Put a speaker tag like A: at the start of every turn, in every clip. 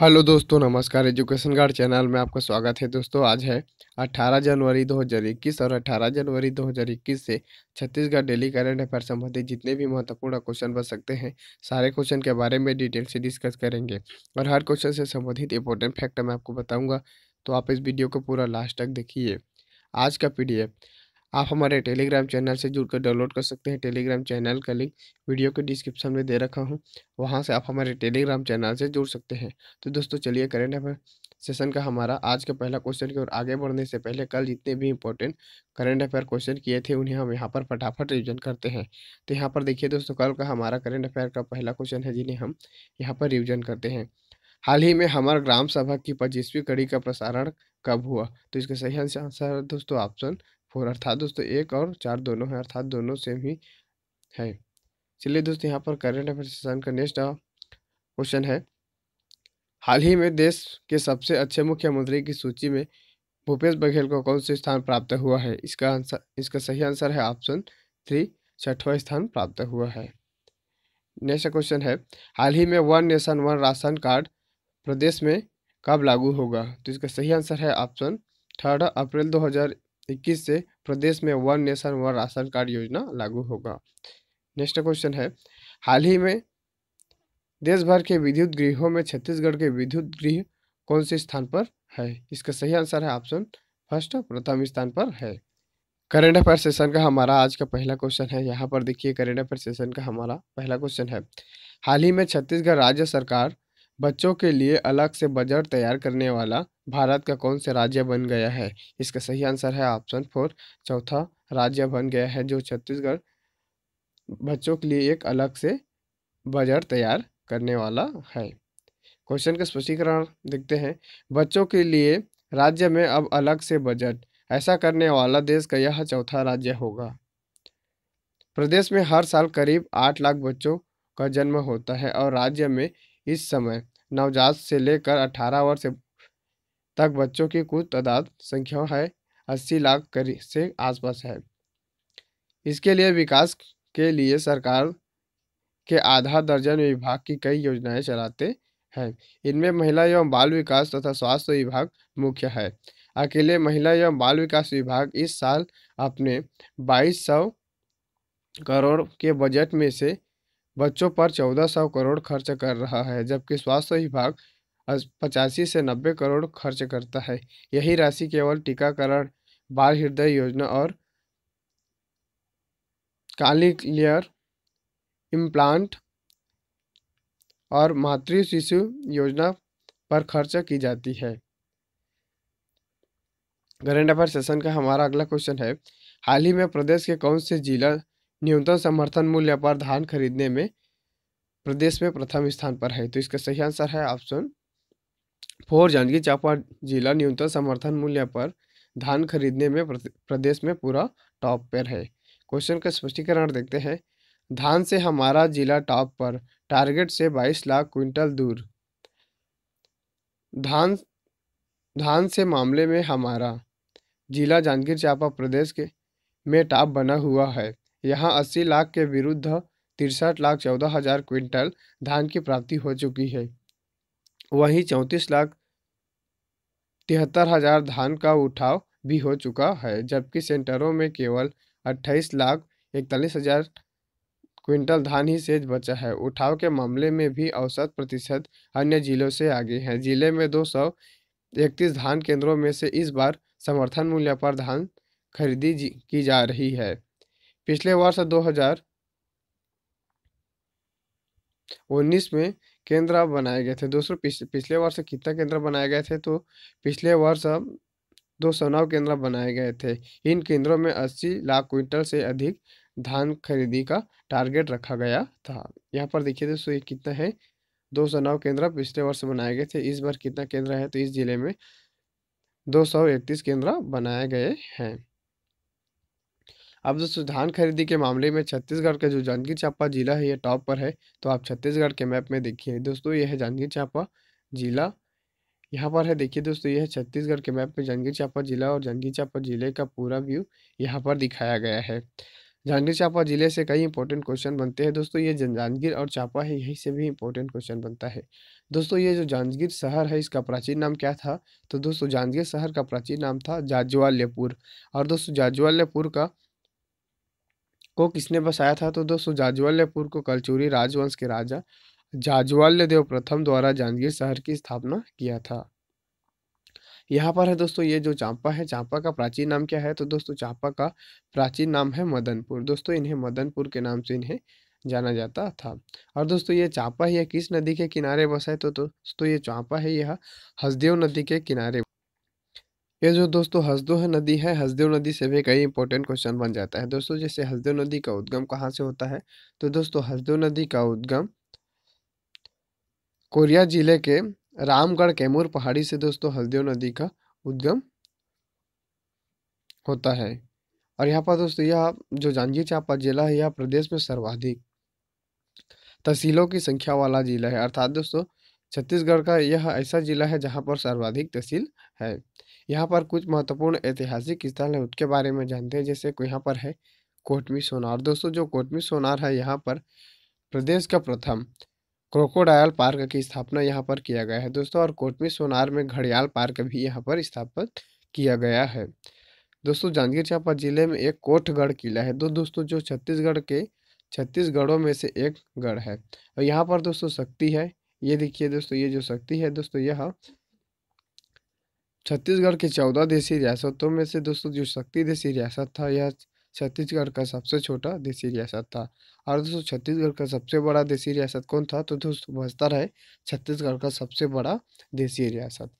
A: hello दोस्तों नमस्कार education guard channel में आपका स्वागत है दोस्तों आज है 18 जनवरी 2021 और 18 जनवरी 2021 से छत्तीसगढ़ डेली करंट अफेयर संबंधित जितने भी महत्वपूर्ण क्वेश्चन बन सकते हैं सारे क्वेश्चन के बारे में डिटेल से डिस्कस करेंगे और हर क्वेश्चन से संबंधित इंपॉर्टेंट फैक्ट मैं आपको बताऊँगा तो आप इस वीडियो को पूरा लास्ट तक देखिए आज का पी आप हमारे टेलीग्राम चैनल से जुड़कर डाउनलोड कर सकते हैं टेलीग्राम चैनल का लिंक वीडियो के डिस्क्रिप्शन में दे रखा हूँ वहाँ से आप हमारे टेलीग्राम चैनल से जुड़ सकते हैं तो दोस्तों चलिए करेंट अफेयर सेशन का हमारा आज का पहला क्वेश्चन की ओर आगे बढ़ने से पहले कल जितने भी इंपॉर्टेंट करंट अफेयर क्वेश्चन किए थे उन्हें हम यहाँ पर फटाफट रिविजन करते हैं तो यहाँ पर देखिए दोस्तों कल का हमारा करंट अफेयर का पहला क्वेश्चन है जिन्हें हम यहाँ पर रिविजन करते हैं हाल ही में हमारा ग्राम सभा की पच्चीसवीं कड़ी का प्रसारण कब हुआ तो इसका सही आंसर दोस्तों ऑप्शन फोर अर्थात दोस्तों एक और चार दोनों है अर्थात दोनों सेम ही है चलिए दोस्तों यहाँ पर करेंट अफेयर सेशन का नेक्स्ट क्वेश्चन है हाल ही में देश के सबसे अच्छे मुख्यमंत्री की सूची में भूपेश बघेल को कौन से स्थान प्राप्त हुआ है इसका आंसर इसका सही आंसर है ऑप्शन थ्री छठवा स्थान प्राप्त हुआ है नेक्स्ट क्वेश्चन है हाल ही में one nation one ration card प्रदेश में कब लागू होगा तो इसका सही आंसर है ऑप्शन थर्ड अप्रैल 2021 इक्कीस से प्रदेश में one nation one ration card योजना लागू होगा नेक्स्ट क्वेश्चन है हाल ही में देश भर के विद्युत गृहों में छत्तीसगढ़ के विद्युत गृह कौन से स्थान पर है इसका सही आंसर है ऑप्शन फर्स्ट प्रथम स्थान पर है करेंट अफेयर सेशन का हमारा आज का पहला क्वेश्चन है यहाँ पर देखिए करेंट अफेयर सेशन का हमारा पहला क्वेश्चन है हाल ही में छत्तीसगढ़ राज्य सरकार बच्चों के लिए अलग से बजट तैयार करने वाला भारत का कौन सा राज्य बन गया है इसका सही आंसर है ऑप्शन फोर चौथा राज्य बन गया है जो छत्तीसगढ़ बच्चों के लिए एक अलग से बजट तैयार करने वाला है क्वेश्चन का स्पष्टीकरण देखते हैं बच्चों के लिए राज्य में अब अलग से बजट ऐसा करने वाला देश का यह चौथा राज्य होगा प्रदेश में हर साल करीब आठ लाख बच्चों का जन्म होता है और राज्य में इस समय नवजात से लेकर अठारह वर्ष तक बच्चों की कुल तादाद संख्या है अस्सी लाख से आसपास है इसके लिए विकास के लिए सरकार के आधा दर्जन विभाग की कई योजनाएं चलाते हैं इनमें महिला एवं बाल विकास तथा स्वास्थ्य विभाग मुख्य है अकेले महिला एवं बाल विकास विभाग इस साल अपने बाईस सौ करोड़ के बजट में से बच्चों पर चौदह सौ करोड़ खर्च कर रहा है जबकि स्वास्थ्य विभाग पचासी से नब्बे करोड़ खर्च करता है यही राशि केवल टीकाकरण बाल हृदय योजना और क्लियर इम्प्लांट और मातृ शिशु योजना पर खर्च की जाती है करंट अफेयर सेशन का हमारा अगला क्वेश्चन है हाल ही में प्रदेश के कौन से जिला न्यूनतम समर्थन मूल्य पर धान खरीदने में प्रदेश में प्रथम स्थान पर है तो इसका सही आंसर है ऑप्शन फोर जांजगीर चांपा जिला न्यूनतम समर्थन मूल्य पर धान खरीदने में प्रदेश में पूरा टॉप पर है क्वेश्चन का स्पष्टीकरण देखते हैं धान से हमारा जिला टॉप पर टारगेट से 22 लाख क्विंटल दूर धान धान से मामले में हमारा जिला जांजगीर चांपा प्रदेश के में टॉप बना हुआ है यहाँ अस्सी लाख के विरुद्ध तिरसठ लाख चौदह हजार क्विंटल धान की प्राप्ति हो चुकी है वहीं चौंतीस लाख तिहत्तर हजार धान का उठाव भी हो चुका है जबकि सेंटरों में केवल अट्ठाईस लाख इकतालीस हजार क्विंटल धान ही सेज बचा है उठाव के मामले में भी औसत प्रतिशत अन्य जिलों से आगे हैं जिले में दो सौ इकतीस धान केंद्रों में से इस बार समर्थन मूल्य पर धान खरीदी की जा रही है पिछले वर्ष 2019 में केंद्र बनाए गए थे दोस्तों पिछले वर्ष कितना केंद्र बनाए गए थे तो पिछले वर्ष दो सौ नौ केंद्र बनाए गए थे इन केंद्रों में अस्सी लाख क्विंटल से अधिक धान खरीदी का टारगेट रखा गया था यहाँ पर देखिए दोस्तों ये कितना है दो सौ नौ केंद्र पिछले वर्ष बनाए गए थे इस बार कितना केंद्र है तो इस जिले में दो सौ इकतीस केंद्र बनाए गए हैं अब दोस्तों धान खरीदी के मामले में छत्तीसगढ़ का जो जांजगीर चांपा जिला है ये टॉप पर है तो आप छत्तीसगढ़ के मैप में देखिए दोस्तों यह है जांजगीर चांपा जिला यहाँ पर है देखिए दोस्तों यह छत्तीसगढ़ के मैप में जांजगीर चांपा जिला और जांजगीर चांपा जिले का पूरा व्यू यहाँ पर दिखाया गया है जांजगीर चांपा जिले से कई इंपॉर्टेंट क्वेश्चन बनते हैं दोस्तों ये जांजगीर और चांपा है यहीं से भी इंपॉर्टेंट क्वेश्चन बनता है दोस्तों ये जो जांजगीर शहर है इसका प्राचीन नाम क्या था तो दोस्तों जांजगीर शहर का प्राचीन नाम था जाजवाल्यपुर और दोस्तों जाजवाल्यपुर का को किसने बसाया था तो दोस्तों जाज्वल्यपुर को कलचूरी राजवंश के राजा जाज्वल्य देव प्रथम द्वारा जांजगीर शहर की स्थापना किया था यहाँ पर है दोस्तों ये जो चांपा है चांपा का प्राचीन नाम क्या है तो दोस्तों चांपा का प्राचीन नाम है मदनपुर दोस्तों इन्हें मदनपुर के नाम से इन्हें जाना जाता था और दोस्तों ये चांपा यह किस नदी के किनारे बसा है तो दोस्तों ये चांपा है यह हसदेव नदी के किनारे ये जो दोस्तों हसदेव नदी है हसदेव नदी से भी कई इंपॉर्टेंट क्वेश्चन बन जाता है दोस्तों जैसे हसदेव नदी का उद्गम कहाँ से होता है तो दोस्तों हसदेव नदी का उद्गम कोरिया जिले के रामगढ़ कैमूर पहाड़ी से दोस्तों हसदेव नदी का उद्गम होता है और यहाँ पर दोस्तों यह जो जांजगीर चांपा जिला है यह प्रदेश में सर्वाधिक तहसीलों की संख्या वाला जिला है अर्थात दोस्तों छत्तीसगढ़ का यह ऐसा जिला है जहाँ पर सर्वाधिक तहसील है यहाँ पर कुछ महत्वपूर्ण ऐतिहासिक स्थल हैं उसके बारे में जानते हैं जैसे यहाँ पर है कोटमी सोनार दोस्तों जो कोटमी सोनार है यहाँ पर प्रदेश का प्रथम क्रोकोडायल पार्क की स्थापना यहाँ पर किया गया है दोस्तों और कोटमी सोनार में घड़ियाल पार्क भी यहाँ पर स्थापित किया गया है दोस्तों जांजगीर चांपा जिले में एक कोठगढ़ किला है दो दोस्तों जो छत्तीसगढ़ के छत्तीसगढ़ों में से एक गढ़ है और यहाँ पर दोस्तों शक्ति है ये देखिए दोस्तों ये जो शक्ति है दोस्तों यह छत्तीसगढ़ की चौदह देसी रियासतों में से दोस्तों जो शक्ति देसी रियासत था यह छत्तीसगढ़ का सबसे छोटा देसी रियासत था और दोस्तों छत्तीसगढ़ का सबसे बड़ा देसी रियासत कौन था तो दोस्तों बस्तर है छत्तीसगढ़ का सबसे बड़ा देसी रियासत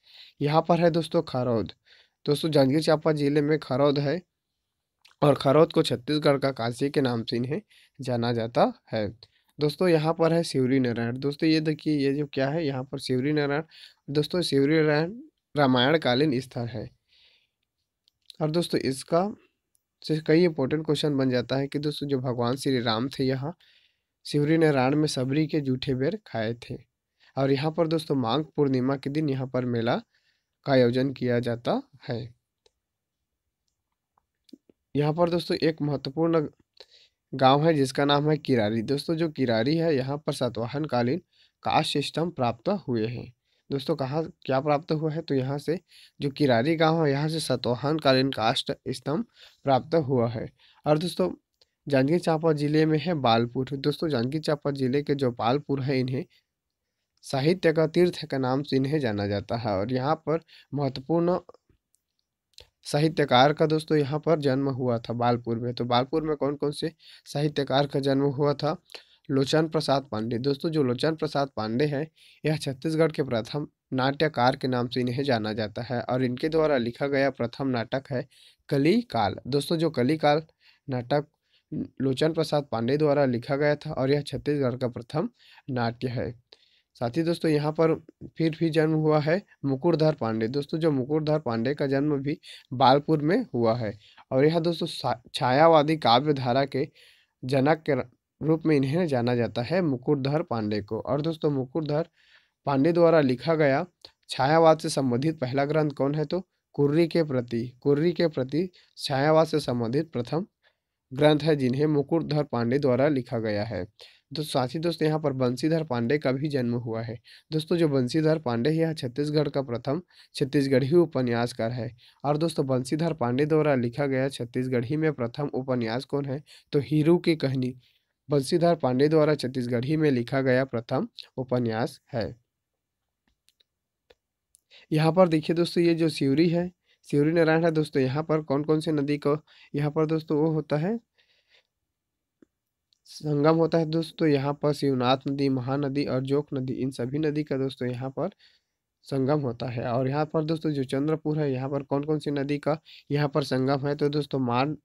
A: यहाँ पर है दोस्तों खरौद दोस्तों जांजगीर चांपा जिले में खरौद है और खरौद को छत्तीसगढ़ का काशी के नाम से इन्हें जाना जाता है दोस्तों यहाँ पर है शिवरी नारायण दोस्तों ये देखिए ये जो क्या है यहाँ पर शिवरी नारायण दोस्तों शिवरी नारायण रामायणकालीन स्थल है और दोस्तों इसका से कई इंपॉर्टेंट क्वेश्चन बन जाता है कि दोस्तों जो भगवान श्री राम थे यहाँ शिवरी नारायण में सबरी के जूठे बेर खाए थे और यहाँ पर दोस्तों माघ पूर्णिमा के दिन यहाँ पर मेला का आयोजन किया जाता है यहाँ पर दोस्तों एक महत्वपूर्ण गांव है जिसका नाम है किरारी दोस्तों जो किरारी है यहाँ पर सातवाहन कालीन कास्ट सिस्टम प्राप्त हुए हैं दोस्तों कहाँ क्या प्राप्त हुआ है तो यहाँ से जो किरारी गांव है यहाँ से सतोहान कालीन काष्ट स्तंभ प्राप्त हुआ है और दोस्तों जांजगीर चांपा जिले में है बालपुर दोस्तों जांजगीर चांपा जिले के जो बालपुर है इन्हें साहित्य का तीर्थ का नाम से इन्हें जाना जाता है और यहाँ पर महत्वपूर्ण साहित्यकार का दोस्तों यहाँ पर जन्म हुआ था बालपुर में तो बालपुर में कौन कौन से साहित्यकार का जन्म हुआ था लोचन प्रसाद पांडे दोस्तों जो लोचन प्रसाद पांडे हैं यह छत्तीसगढ़ के प्रथम नाट्यकार के नाम से इन्हें जाना जाता है और इनके द्वारा लिखा गया प्रथम नाटक है कली काल दोस्तों जो कली काल नाटक लोचन प्रसाद पांडे द्वारा लिखा गया था और यह छत्तीसगढ़ का प्रथम नाट्य है साथ ही दोस्तों यहाँ पर फिर भी जन्म हुआ है मुकुरधर पांडे दोस्तों जो मुकुरधर पांडे का जन्म भी बालपुर में हुआ है और यह दोस्तों छायावादी काव्य धारा के जनक के रूप में इन्हें जाना जाता है मुकुटधर पांडे को और दोस्तों मुकुटधर पांडे द्वारा लिखा गया छायावाद से संबंधित पहला ग्रंथ कौन है तो कुर्री के प्रति कुर्री के प्रति छायावाद से संबंधित प्रथम ग्रंथ है जिन्हें मुकुटधर पांडे द्वारा लिखा गया है तो साथी दोस्तों यहाँ पर बंसीधर पांडे का भी जन्म हुआ है दोस्तों जो बंसीधर पांडे यह छत्तीसगढ़ का प्रथम छत्तीसगढ़ी उपन्यासकार है और दोस्तों बंसीधर पांडे द्वारा लिखा गया छत्तीसगढ़ी में प्रथम उपन्यास कौन है तो हीरू की कहनी बंसीधर पांडे द्वारा छत्तीसगढ़ी में लिखा गया प्रथम उपन्यास है यहाँ पर देखिए दोस्तों ये जो सिवरी है सिवरी नारायण है दोस्तों यहाँ पर कौन कौन से नदी को यहाँ पर दोस्तों वो होता है संगम होता है दोस्तों यहाँ पर शिवनाथ नदी महानदी और जोक नदी इन सभी नदी का दोस्तों यहाँ पर संगम होता है और यहाँ पर दोस्तों जो चंद्रपुर है यहाँ पर कौन कौन सी नदी का यहाँ पर संगम है तो दोस्तों मान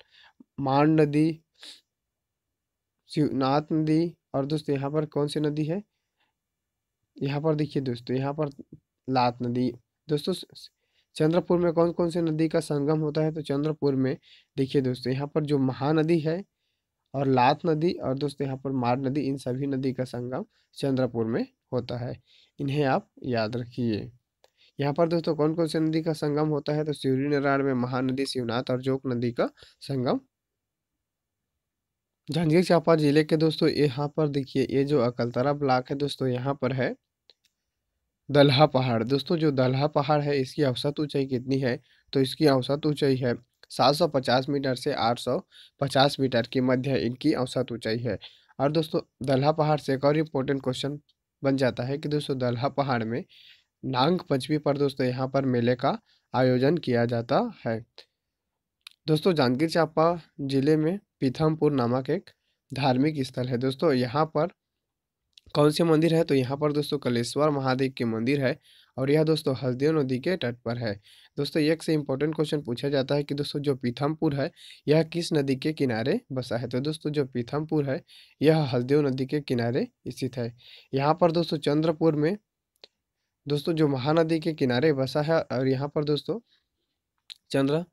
A: मान नदी शिवनाथ नदी और दोस्तों यहाँ पर कौन सी नदी है यहाँ पर देखिए दोस्तों यहाँ पर लात नदी दोस्तों चंद्रपुर में कौन कौन से नदी का संगम होता है तो चंद्रपुर में देखिए दोस्तों यहाँ पर जो महानदी है और लात नदी और दोस्तों यहाँ पर मार नदी इन सभी नदी का संगम चंद्रपुर में होता है इन्हें आप याद रखिए यहाँ पर दोस्तों कौन कौन से नदी का संगम होता है तो शिवरी नारायण में महानदी शिवनाथ और जोक नदी का संगम जांजगीर चांपा ज़िले के दोस्तों यहाँ पर देखिए ये जो अकलतरा ब्लॉक है दोस्तों यहाँ पर है दल्हा पहाड़ दोस्तों जो दल्हा पहाड़ है इसकी औसत ऊंचाई कितनी है तो इसकी औसत ऊंचाई है 750 मीटर से 850 मीटर के मध्य इनकी औसत ऊंचाई है और दोस्तों दल्हा पहाड़ से एक और इम्पोर्टेंट क्वेश्चन बन जाता है कि दोस्तों दल्हा पहाड़ में नांग पंचमी पर दोस्तों यहाँ पर मेले का आयोजन किया जाता है दोस्तों जांजगीर चांपा ज़िले में पीथमपुर नामक एक धार्मिक स्थल है दोस्तों यहाँ पर कौन से मंदिर है तो यहाँ पर दोस्तों कलेश्वर महादेव के मंदिर है और यह दोस्तों हसदेव नदी के तट पर है दोस्तों एक से इम्पोर्टेंट क्वेश्चन पूछा जाता है कि दोस्तों जो पीथमपुर है यह किस नदी के किनारे बसा है तो दोस्तों जो पीथमपुर है यह हसदेव नदी के किनारे स्थित है यहाँ पर दोस्तों चंद्रपुर में दोस्तों जो महानदी के किनारे बसा है और यहाँ पर दोस्तों चंद्र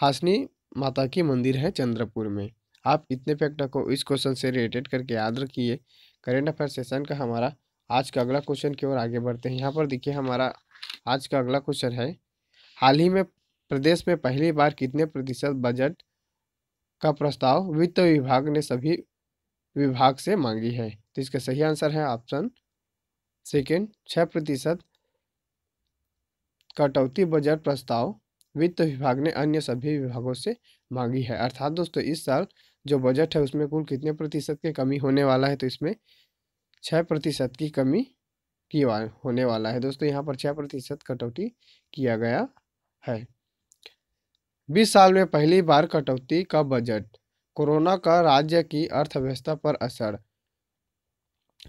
A: हासनी माता की मंदिर है चंद्रपुर में आप इतने फैक्टर को इस क्वेश्चन से रिलेटेड करके याद रखिए करेंट अफेयर सेशन का हमारा आज का अगला क्वेश्चन की ओर आगे बढ़ते हैं यहाँ पर देखिए हमारा आज का अगला क्वेश्चन है हाल ही में प्रदेश में पहली बार कितने प्रतिशत बजट का प्रस्ताव वित्त विभाग ने सभी विभाग से मांगी है तो इसका सही आंसर है ऑप्शन सेकेंड छः प्रतिशत कटौती बजट प्रस्ताव वित्त विभाग ने अन्य सभी विभागों से मांगी है अर्थात दोस्तों इस साल जो बजट है उसमें कुल कितने प्रतिशत की कमी होने वाला है तो इसमें छः प्रतिशत की कमी की वा, होने वाला है दोस्तों यहाँ पर छः प्रतिशत कटौती किया गया है बीस साल में पहली बार कटौती का बजट कोरोना का राज्य की अर्थव्यवस्था पर असर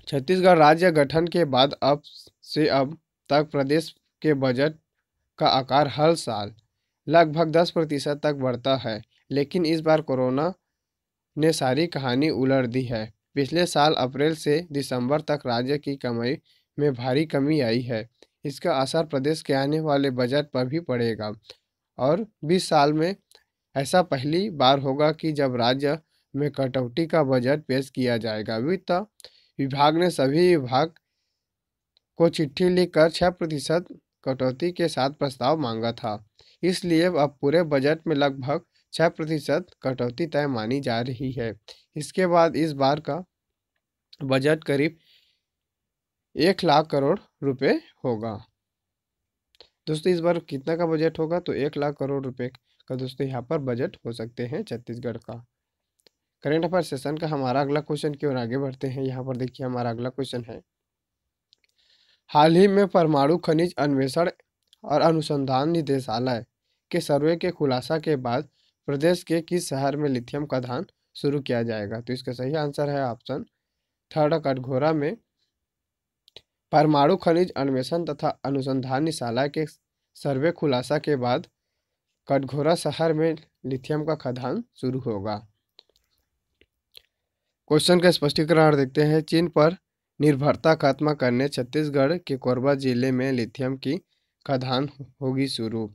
A: छत्तीसगढ़ राज्य गठन के बाद अब से अब तक प्रदेश के बजट का आकार हर साल लगभग दस प्रतिशत तक बढ़ता है लेकिन इस बार कोरोना ने सारी कहानी उलट दी है पिछले साल अप्रैल से दिसंबर तक राज्य की कमाई में भारी कमी आई है इसका असर प्रदेश के आने वाले बजट पर भी पड़ेगा और 20 साल में ऐसा पहली बार होगा कि जब राज्य में कटौती का बजट पेश किया जाएगा वित्त विभाग ने सभी विभाग को चिट्ठी लिखकर छः प्रतिशत कटौती के साथ प्रस्ताव मांगा था इसलिए अब पूरे बजट में लगभग छः प्रतिशत कटौती तय मानी जा रही है इसके बाद इस बार का बजट करीब एक लाख करोड़ रुपए होगा दोस्तों इस बार कितना का बजट होगा तो एक लाख करोड़ रुपए का दोस्तों यहाँ पर बजट हो सकते हैं छत्तीसगढ़ का करेंट अफेयर सेशन का हमारा अगला क्वेश्चन की ओर आगे बढ़ते हैं यहाँ पर देखिए हमारा अगला क्वेश्चन है हाल ही में परमाणु खनिज अन्वेषण और अनुसंधान निदेशालय के सर्वे के खुलासा के बाद प्रदेश के किस शहर में लिथियम का धान शुरू किया जाएगा तो इसका सही आंसर है ऑप्शन थर्ड कटघोरा में परमाणु खनिज अन्वेषण तथा अनुसंधान निशाला के सर्वे खुलासा के बाद कटघोरा शहर में लिथियम का खदान शुरू होगा क्वेश्चन का स्पष्टीकरण देखते हैं चीन पर निर्भरता खत्म करने छत्तीसगढ़ के कोरबा जिले में लिथियम की खदान होगी शुरू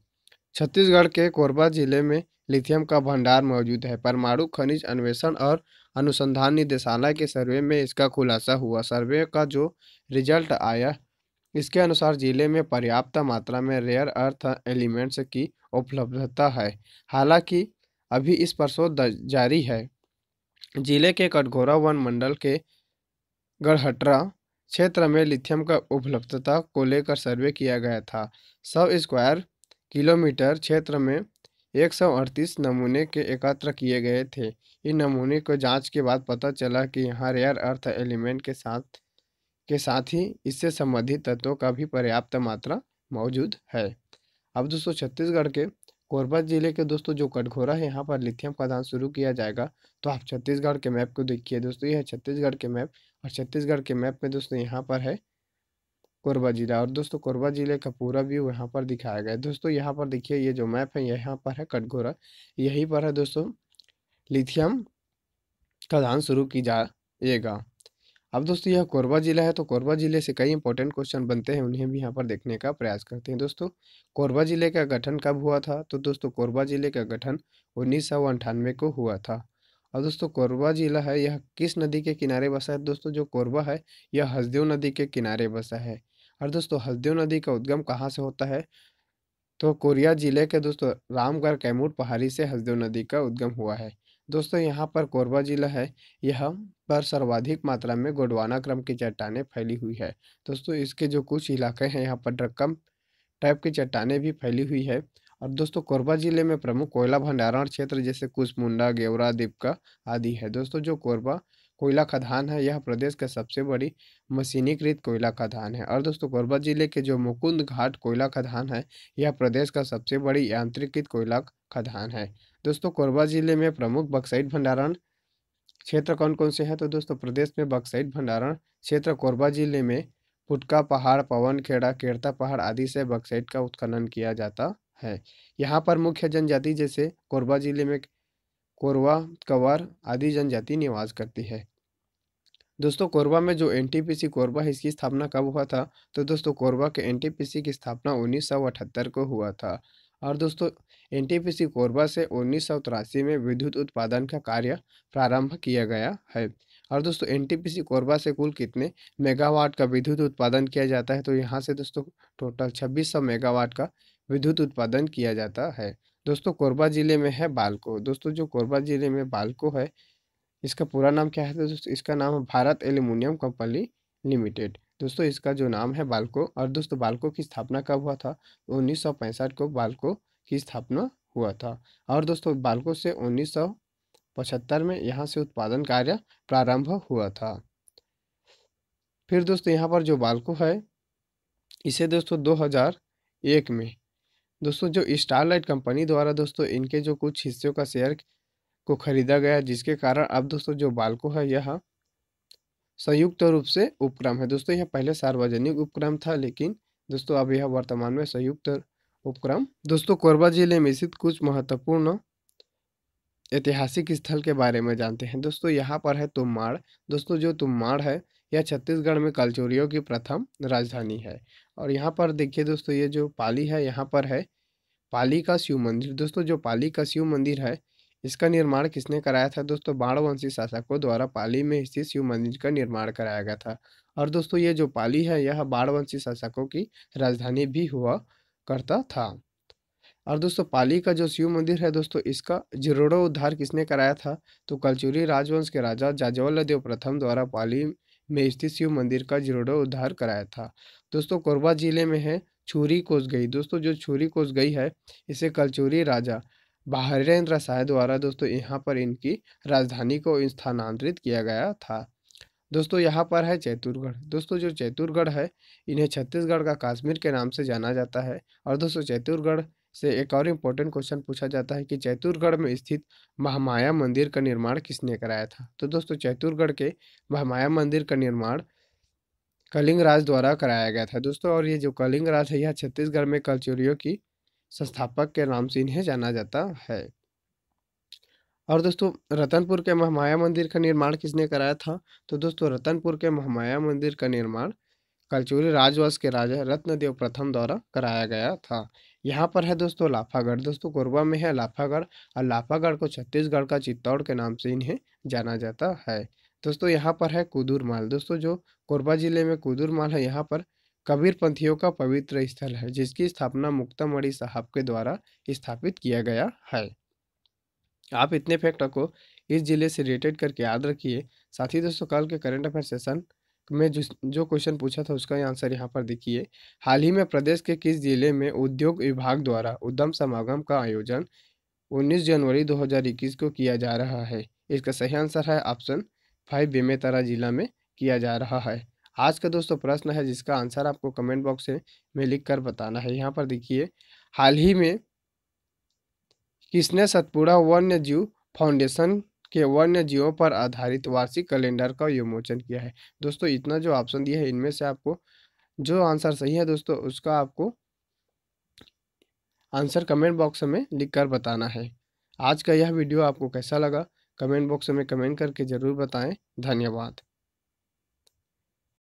A: छत्तीसगढ़ के कोरबा जिले में लिथियम का भंडार मौजूद है परमाणु खनिज अन्वेषण और अनुसंधान निदेशालय के सर्वे में इसका खुलासा हुआ सर्वे का जो रिजल्ट आया इसके अनुसार जिले में पर्याप्त मात्रा में रेयर अर्थ एलिमेंट्स की उपलब्धता है हालांकि अभी इस पर शोध जारी है जिले के कटघोरा वन मंडल के गढ़हटरा क्षेत्र में लिथियम का उपलब्धता को लेकर सर्वे किया गया था सौ स्क्वायर किलोमीटर क्षेत्र में एक सौ अड़तीस नमूने एकत्र किए गए थे इन नमूने को जांच के बाद पता चला कि यहाँ रेयर अर्थ एलिमेंट के साथ के साथ ही इससे संबंधित तत्वों का भी पर्याप्त मात्रा मौजूद है अब दोस्तों छत्तीसगढ़ के कोरबा जिले के दोस्तों जो कटघोरा है यहाँ पर लिथियम का दान शुरू किया जाएगा तो आप छत्तीसगढ़ के मैप को देखिए दोस्तों यह छत्तीसगढ़ के मैप और छत्तीसगढ़ के मैप में दोस्तों यहाँ पर है कोरबा ज़िला और दोस्तों कोरबा ज़िले का पूरा व्यू यहाँ पर दिखाया गया है दोस्तों यहाँ पर देखिए ये जो मैप है यहाँ पर है कटघोरा यहीं पर है दोस्तों लिथियम का धान शुरू की जाएगा अब दोस्तों यह कोरबा ज़िला है तो कोरबा ज़िले से कई इंपॉर्टेंट क्वेश्चन बनते हैं उन्हें भी यहाँ पर देखने का प्रयास करते हैं दोस्तों कोरबा ज़िले का गठन कब हुआ था तो दोस्तों कोरबा ज़िले का गठन उन्नीस सौ अंठानवे को हुआ था और दोस्तों कोरबा ज़िला है यह किस नदी के किनारे बसा है दोस्तों जो कोरबा है यह हसदेव नदी के किनारे बसा है और दोस्तों हल्दियों नदी का उद्गम कहाँ से होता है तो कोरिया जिले के दोस्तों रामगढ़ कैमूर पहाड़ी से हल्दियों नदी का उद्गम हुआ है दोस्तों यहाँ पर कोरबा जिला है यह पर सर्वाधिक मात्रा में गोडवाना क्रम की चट्टाने फैली हुई है दोस्तों इसके जो कुछ इलाके हैं यहाँ पर रकम टाइप की चट्टाने भी फैली हुई है और दोस्तों कोरबा जिले में प्रमुख कोयला भंडारण क्षेत्र जैसे कुछ मुंडा गेवरा दीपका आदि है दोस्तों जो कोरबा कोयला खदान है यह प्रदेश का सबसे बड़ी मशीनीकृत कोयला खदान है और दोस्तों कोरबा जिले के जो मुकुंद घाट कोयला खदान है यह प्रदेश का सबसे बड़ी यांत्रिकृत कोयला खदान है दोस्तों कोरबा जिले में प्रमुख बक्साइट भंडारण क्षेत्र कौन कौन से हैं तो दोस्तों प्रदेश में बक्साइट भंडारण क्षेत्र कोरबा जिले में फुटका पहाड़ पवन खेड़ा केड़ता पहाड़ आदि से बक्साइट का उत्खनन किया जाता है यहाँ पर मुख्य जनजाति जैसे कोरबा जिले में कोरवा कवर आदि जनजाति निवास करती है दोस्तों कोरबा में जो एन कोरबा है इसकी स्थापना कब हुआ था तो दोस्तों कोरबा के एन की स्थापना उन्नीस को हुआ था और दोस्तों एन कोरबा से उन्नीस में विद्युत उत्पादन का कार्य प्रारंभ किया गया है और दोस्तों एन कोरबा से कुल कितने मेगावाट का विद्युत उत्पादन किया जाता है तो यहाँ से दोस्तों टोटल छब्बीस मेगावाट का विद्युत उत्पादन किया जाता है दोस्तों कोरबा ज़िले में है बालको दोस्तों जो कोरबा ज़िले में बालको है इसका पूरा नाम क्या है तो दोस्तों इसका नाम है भारत एल्यूमिनियम कंपनी लिमिटेड दोस्तों इसका जो नाम है बालको और दोस्तों बालको की स्थापना कब हुआ था उन्नीस को बालको की स्थापना हुआ था और दोस्तों बालको से उन्नीस में यहाँ से उत्पादन कार्य प्रारंभ हुआ था फिर दोस्तों यहाँ पर जो बालको है इसे दोस्तों 2001 में दोस्तों जो स्टारलाइट कंपनी द्वारा दोस्तों इनके जो कुछ हिस्सों का शेयर को खरीदा गया जिसके कारण अब दोस्तों जो बालको है यह संयुक्त रूप से उपक्रम है दोस्तों यह पहले सार्वजनिक उपक्रम था लेकिन दोस्तों अब यह वर्तमान में संयुक्त उपक्रम दोस्तों कोरबा जिले में स्थित कुछ महत्वपूर्ण ऐतिहासिक स्थल के बारे में जानते हैं दोस्तों यहाँ पर है तुम्माड़ दोस्तों जो तुम्माड़ है यह छत्तीसगढ़ में कलचोरियों की प्रथम राजधानी है और यहाँ पर देखिए दोस्तों ये जो पाली है यहाँ पर है पाली का शिव मंदिर दोस्तों जो पाली का शिव मंदिर है इसका निर्माण किसने कराया था दोस्तों बाणवंशी शासकों द्वारा पाली में स्थित शिव मंदिर का निर्माण कराया गया था और दोस्तों ये जो पाली है यह बाणवंशी शासकों की राजधानी भी हुआ करता था और दोस्तों पाली का जो शिव मंदिर है दोस्तों इसका जीर्णोद्धार किसने कराया था तो कलचुरी राजवंश के राजा देव प्रथम द्वारा पाली में स्थित शिव मंदिर का जीर्णोद्धार कराया था दोस्तों कोरबा जिले में है छुरी कोस गई दोस्तों जो छुरी कोस गई है इसे कलचुरी राजा बहरीन रसाय द्वारा दोस्तों यहाँ पर इनकी राजधानी को स्थानांतरित किया गया था दोस्तों यहाँ पर है चैतुरगढ़ दोस्तों जो चैतुरगढ़ है इन्हें छत्तीसगढ़ का काश्मीर के नाम से जाना जाता है और दोस्तों चैतुरगढ़ से एक और इम्पोर्टेंट क्वेश्चन पूछा जाता है कि चैतुरगढ़ में स्थित महामाया मंदिर का निर्माण किसने कराया था तो दोस्तों चैतुरगढ़ के महामाया मंदिर का निर्माण कलिंग राज द्वारा कराया गया था दोस्तों और ये जो कलिंग राज है यह छत्तीसगढ़ में कलचुरियों की संस्थापक के नाम से इन्हें जाना जाता है और दोस्तों रतनपुर के महामाया मंदिर का निर्माण किसने कराया था तो दोस्तों रतनपुर के महामाया मंदिर का निर्माण कलचूरी राजवंश के राजा रत्नदेव प्रथम द्वारा कराया गया था यहाँ पर है दोस्तों लाफागढ़ दोस्तों कोरबा में है लाफागढ़ और लाफागढ़ को छत्तीसगढ़ का चित्तौड़ के नाम से इन्हें जाना जाता है दोस्तों यहाँ पर है कुदूरमाल माल दोस्तों जो कोरबा जिले में कुदूरमाल है यहाँ पर कबीर पंथियों का पवित्र स्थल है जिसकी स्थापना मुक्तामणि साहब के द्वारा स्थापित किया गया है आप इतने फैक्ट को इस जिले से रिलेटेड करके याद रखिए साथ ही दोस्तों कल के करंट अफेयर सेशन में जो जो क्वेश्चन पूछा था उसका आंसर यहाँ पर देखिए हाल ही में प्रदेश के किस जिले में उद्योग विभाग द्वारा उद्यम समागम का आयोजन 19 जनवरी 2021 को किया जा रहा है इसका सही आंसर है ऑप्शन फाइव बेमेतारा जिला में किया जा रहा है आज का दोस्तों प्रश्न है जिसका आंसर आपको कमेंट बॉक्स में लिख कर बताना है यहाँ पर देखिए हाल ही में किसने सतपुड़ा वन्य जीव फाउंडेशन के वन्य जीवों पर आधारित वार्षिक कैलेंडर का विमोचन किया है दोस्तों इतना जो ऑप्शन दिया है इनमें से आपको जो आंसर सही है दोस्तों उसका आपको आंसर कमेंट बॉक्स में लिख कर बताना है आज का यह वीडियो आपको कैसा लगा कमेंट बॉक्स में कमेंट करके ज़रूर बताएं धन्यवाद